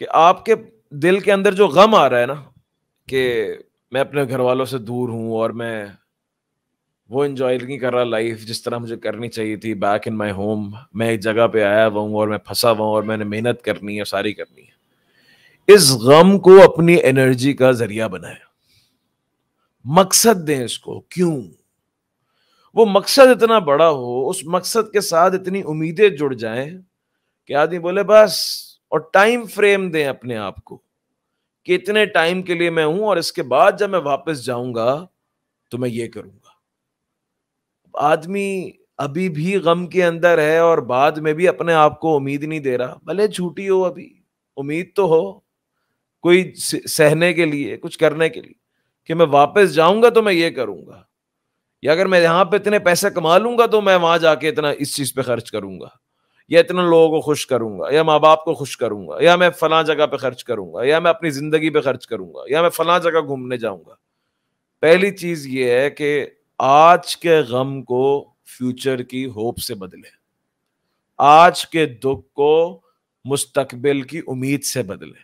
कि आपके दिल के अंदर जो गम आ रहा है ना कि मैं अपने घर वालों से दूर हूं और मैं वो इंजॉय नहीं कर रहा लाइफ जिस तरह मुझे करनी चाहिए थी बैक इन माई होम मैं एक जगह पे आया हुआ हूँ और मैं फंसा हुआ हूँ और मैंने मेहनत करनी है सारी करनी है इस गम को अपनी एनर्जी का जरिया बनाए मकसद दें इसको क्यों वो मकसद इतना बड़ा हो उस मकसद के साथ इतनी उम्मीदें जुड़ जाएं कि आदमी बोले बस और टाइम फ्रेम दें अपने आप को कि इतने टाइम के लिए मैं हूं और इसके बाद जब मैं वापस जाऊंगा तो मैं ये करूंगा आदमी अभी भी गम के अंदर है और बाद में भी अपने आप को उम्मीद नहीं दे रहा भले झूठी हो अभी उम्मीद तो हो कोई सहने के लिए कुछ करने के लिए कि मैं वापस जाऊंगा तो मैं ये करूंगा या अगर मैं यहां पे इतने पैसे कमा लूंगा तो मैं वहां जाके इतना इस चीज पे खर्च करूंगा या इतने लोगों को खुश करूंगा या माँ बाप को खुश करूंगा या मैं फला जगह पे खर्च करूंगा या मैं अपनी जिंदगी पे खर्च करूंगा या मैं फला जगह घूमने जाऊंगा पहली चीज ये है कि आज के गम को फ्यूचर की होप से बदले आज के दुख को मुस्तकबिल की उम्मीद से बदले